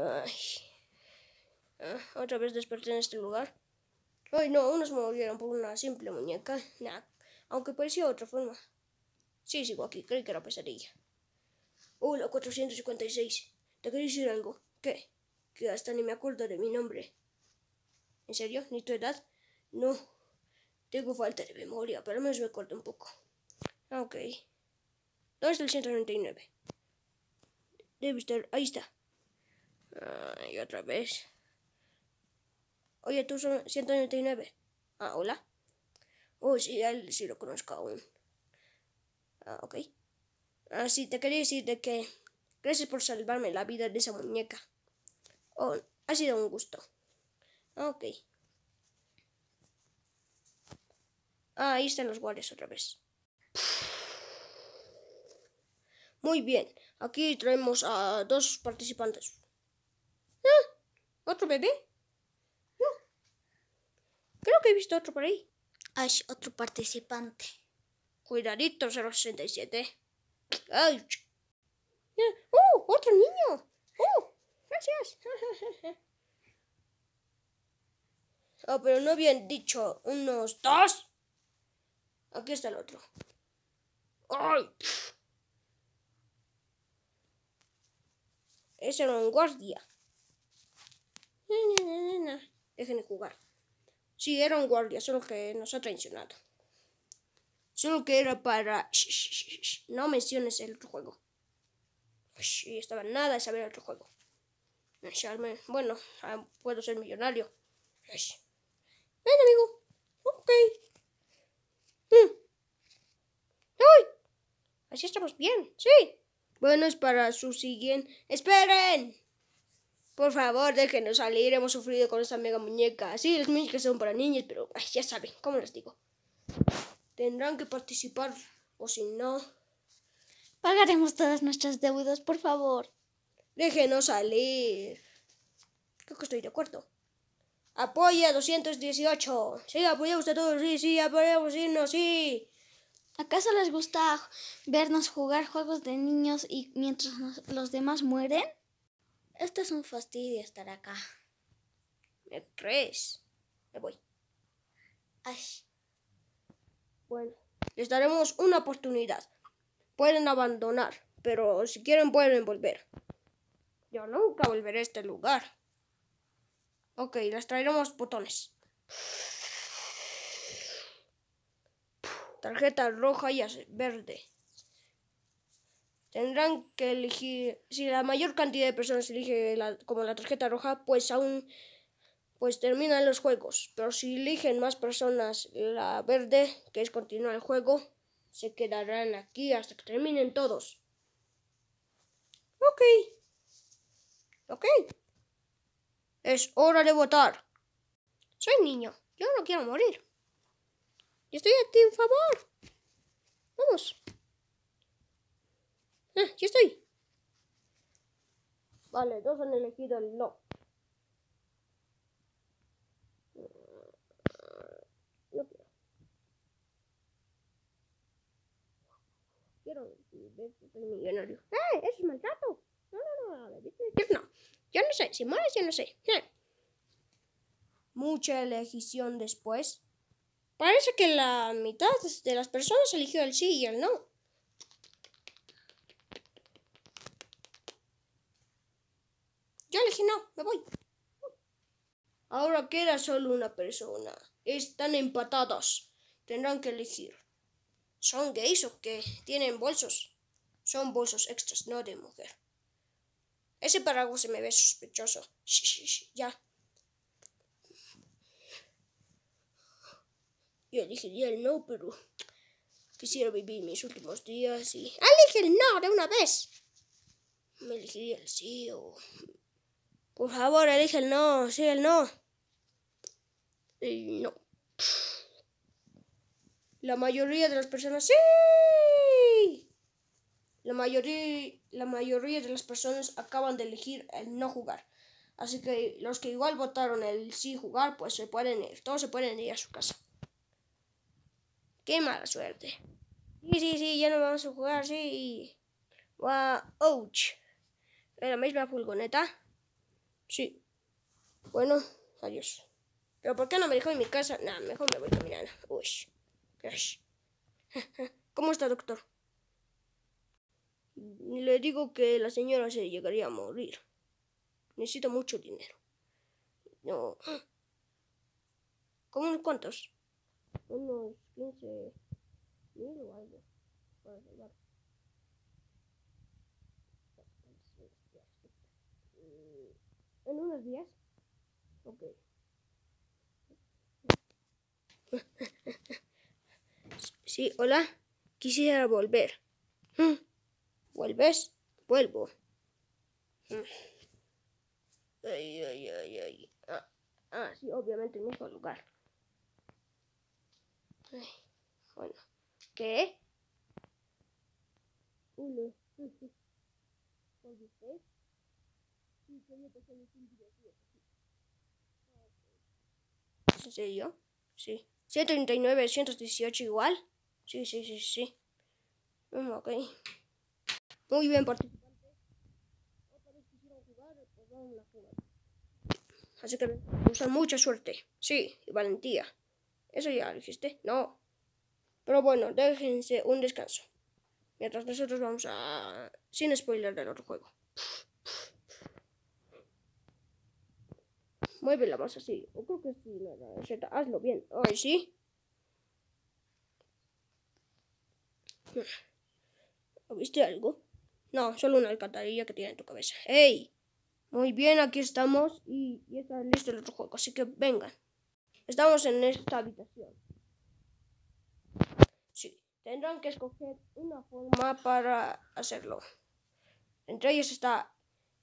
Ay. Ah, otra vez desperté en este lugar. Ay, no, unos me movieron por una simple muñeca. aunque parecía otra forma. Sí, sigo aquí, creí que era pesadilla. Hola, 456. Te quería decir algo. ¿Qué? Que hasta ni me acuerdo de mi nombre. ¿En serio? ¿Ni tu edad? No. Tengo falta de memoria, pero al menos me acuerdo un poco. Ok. ¿Dónde está el 199? Debe estar... Ahí está y otra vez. Oye, tú son 199. Ah, hola. Oh, sí, él sí lo conozco aún. Ah, ok. Así ah, te quería decir de que gracias por salvarme la vida de esa muñeca. Oh, ha sido un gusto. Ah, ok. Ah, ahí están los guardias otra vez. Muy bien, aquí traemos a dos participantes. ¿Otro bebé? No. Creo que he visto otro por ahí. Hay otro participante. Cuidadito, 067. ¡Ay! ¡Oh! ¡Otro niño! ¡Oh! ¡Gracias! oh, pero no habían dicho unos dos. Aquí está el otro. ¡Ay! Ese era un guardia. Dejen de jugar. Sí, era un guardia, solo que nos ha traicionado. Solo que era para... No menciones el otro juego. Y estaba nada de saber el otro juego. Bueno, ah, puedo ser millonario. Ven, amigo. Ok. Mm. Así estamos bien, sí. Bueno, es para su siguiente... ¡Esperen! Por favor, déjenos salir, hemos sufrido con esta mega muñeca. Sí, las muñecas son para niños, pero ya saben, ¿cómo les digo? Tendrán que participar, o si no... Pagaremos todas nuestras deudas, por favor. Déjenos salir. Creo que estoy de acuerdo. Apoya 218. Sí, apoyamos a todos. Sí, sí, apoyamos irnos, sí. ¿Acaso les gusta vernos jugar juegos de niños y mientras los demás mueren? Esto es un fastidio estar acá. ¿Me crees? Me voy. Ay. Bueno, les daremos una oportunidad. Pueden abandonar, pero si quieren pueden volver. Yo nunca volveré a este lugar. Ok, les traeremos botones. Tarjeta roja y verde. Tendrán que elegir, si la mayor cantidad de personas elige como la tarjeta roja, pues aún pues terminan los juegos. Pero si eligen más personas la verde, que es continuar el juego, se quedarán aquí hasta que terminen todos. Ok. Ok. Es hora de votar. Soy niño. Yo no quiero morir. Y estoy a ti en favor. Vamos. Ah, yo estoy. Vale, dos han elegido el no. No quiero. Quiero el millonario. ¡Eh! ¡Eso es maltrato! No, no, no, no. Yo no sé. Si mueres, yo no sé. Eh. Mucha elegición después. Parece que la mitad de las personas eligió el sí y el no. Yo elegí no, me voy. Ahora queda solo una persona. Están empatadas. Tendrán que elegir. ¿Son gays o qué? ¿Tienen bolsos? Son bolsos extras, no de mujer. Ese paraguas se me ve sospechoso. Sí, ya. Yo elegiría el no, pero quisiera vivir mis últimos días y... ¡Elige el no de una vez! Me elegiría el sí o por favor, elige el no, sí, el no. Y no. La mayoría de las personas, sí. La mayoría, la mayoría de las personas acaban de elegir el no jugar. Así que los que igual votaron el sí jugar, pues se pueden ir. Todos se pueden ir a su casa. Qué mala suerte. Sí, sí, sí, ya no vamos a jugar, sí. Wow, ouch. La misma pulgoneta... Sí. Bueno, adiós. ¿Pero por qué no me dejó en mi casa? Nah, mejor me voy caminando. Uy. Uy. ¿Cómo está, doctor? Le digo que la señora se llegaría a morir. Necesito mucho dinero. No. ¿Cómo cuantos? Unos 15 mil o algo. Para en unos días. Ok. Sí, hola. Quisiera volver. Mm. ¿Vuelves? Vuelvo. Mm. Ay, ah, ah, sí, obviamente en mismo lugar. bueno. ¿Qué? yo ¿En serio? Sí. 139, 118 igual. Sí, sí, sí, sí. Mm, ok. Muy bien, participantes. Otra vez quisieron jugar, Así que usan mucha suerte. Sí, y valentía. Eso ya lo dijiste. No. Pero bueno, déjense un descanso. Mientras nosotros vamos a... Sin spoiler del otro juego. Mueve la más así. O creo que sí, hazlo bien. Ay, sí. ¿Viste algo? No, solo una alcantarilla que tiene en tu cabeza. ¡Ey! Muy bien, aquí estamos y ya está listo el otro juego, así que vengan. Estamos en esta habitación. Sí, tendrán que escoger una forma para hacerlo. Entre ellos está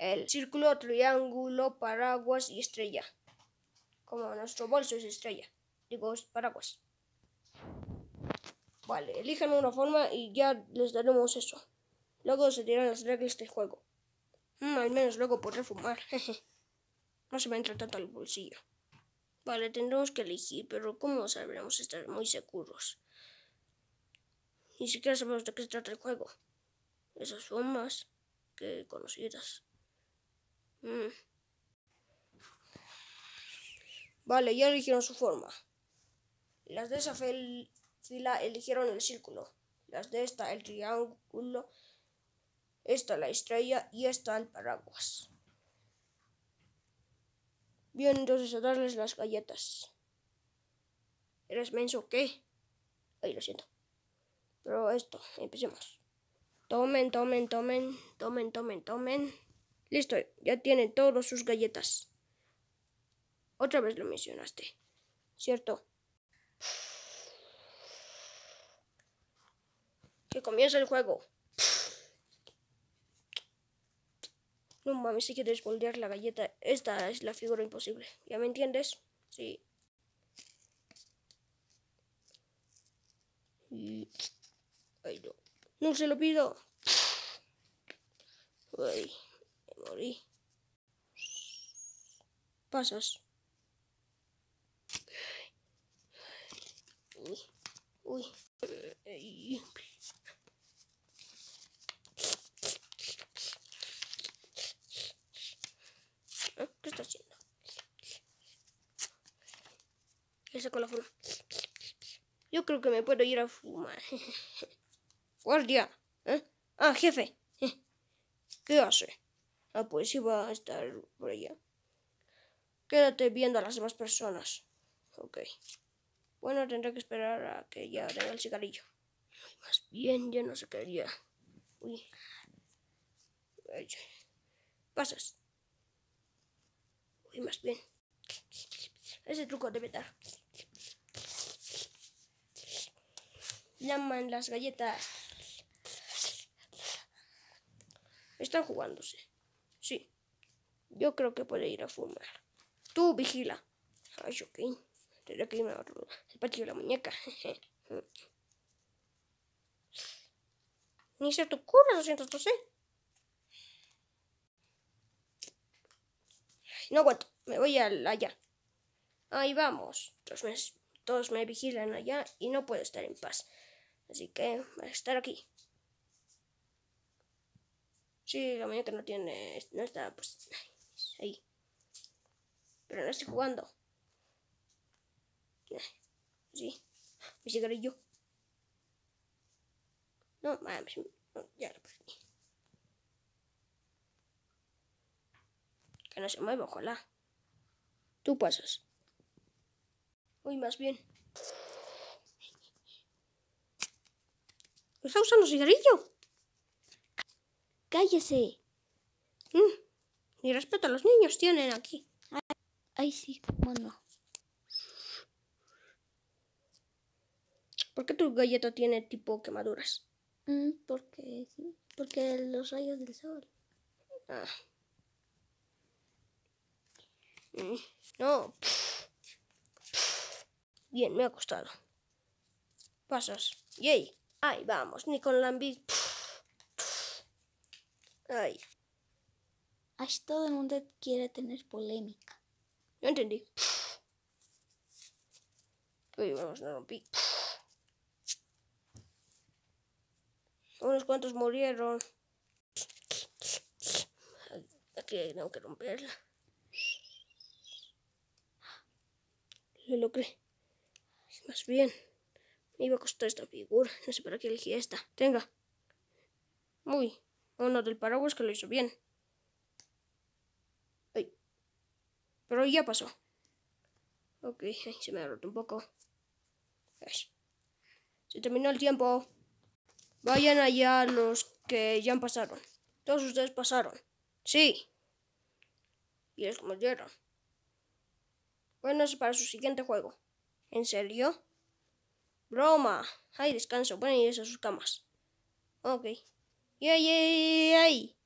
el círculo, triángulo, paraguas y estrella. Como nuestro bolso es estrella. Digo, paraguas. Vale, elijan una forma y ya les daremos eso. Luego se tiran las reglas del juego. Mm, al menos luego podré fumar. no se me entra tanto al bolsillo. Vale, tendremos que elegir, pero ¿cómo sabremos estar muy seguros? Ni siquiera sabemos de qué se trata el juego. Esas formas que conocidas. Mm. Vale, ya eligieron su forma. Las de esa fila eligieron el círculo. Las de esta el triángulo. Esta la estrella y esta el paraguas. Bien, entonces a darles las galletas. ¿Eres menso qué? Ay, lo siento. Pero esto, empecemos. Tomen, tomen, tomen, tomen, tomen, tomen. Listo, ya tiene todas sus galletas. Otra vez lo mencionaste. ¿Cierto? Que comienza el juego. No mames, si quieres moldear la galleta, esta es la figura imposible. ¿Ya me entiendes? Sí. no. No se lo pido. Rory. Pasas. Uy. Uy. Ah, ¿Qué está haciendo? Ya sacó la fuma. Yo creo que me puedo ir a fumar. Guardia. ¿Eh? Ah, jefe. ¿Qué hace? Ah, pues pues va a estar por allá. Quédate viendo a las demás personas. Ok. Bueno, tendré que esperar a que ya tenga el cigarrillo. Más bien, ya no se quería. Uy. pasas. Uy, más bien. Ese truco debe dar. Llaman las galletas. Están jugándose. Yo creo que puede ir a fumar. Tú vigila. Ay, ok. Tendré que irme a patio la muñeca. Ni se te ocurre, 212. No aguanto. Me voy al allá. Ahí vamos. Todos me, todos me vigilan allá y no puedo estar en paz. Así que voy a estar aquí. Sí, la muñeca no tiene... No está... Pues ahí. Pero no estoy jugando. Sí. Mi cigarrillo. No, mames. Ya lo perdí. Que no se mueva, ojalá. Tú pasas. Uy, más bien. ¿Está usando cigarrillo? Cállese. Mm. Ni respeto a los niños tienen aquí. Ay, sí, bueno. ¿Por qué tu galleta tiene tipo quemaduras? Mm, porque sí, porque los rayos del sol. Ah. Mm, no. Bien, me ha costado. Pasas. Yay. Ahí vamos, ni con la Ay todo el mundo quiere tener polémica. Pues no entendí. Uy, vamos, no rompí. Unos cuantos murieron. Aquí tengo que romperla. Lo logré. Más bien, me iba a costar esta figura. No sé para qué elegí esta. Tenga. Muy. Uno del paraguas que lo hizo bien. Pero ya pasó. Ok, se me ha roto un poco. Se terminó el tiempo. Vayan allá los que ya pasaron. Todos ustedes pasaron. Sí. Y es como Bueno, es para su siguiente juego. ¿En serio? Broma. Ay, descanso. Pueden irse a sus camas. Ok. ¡Yay, yay, yay!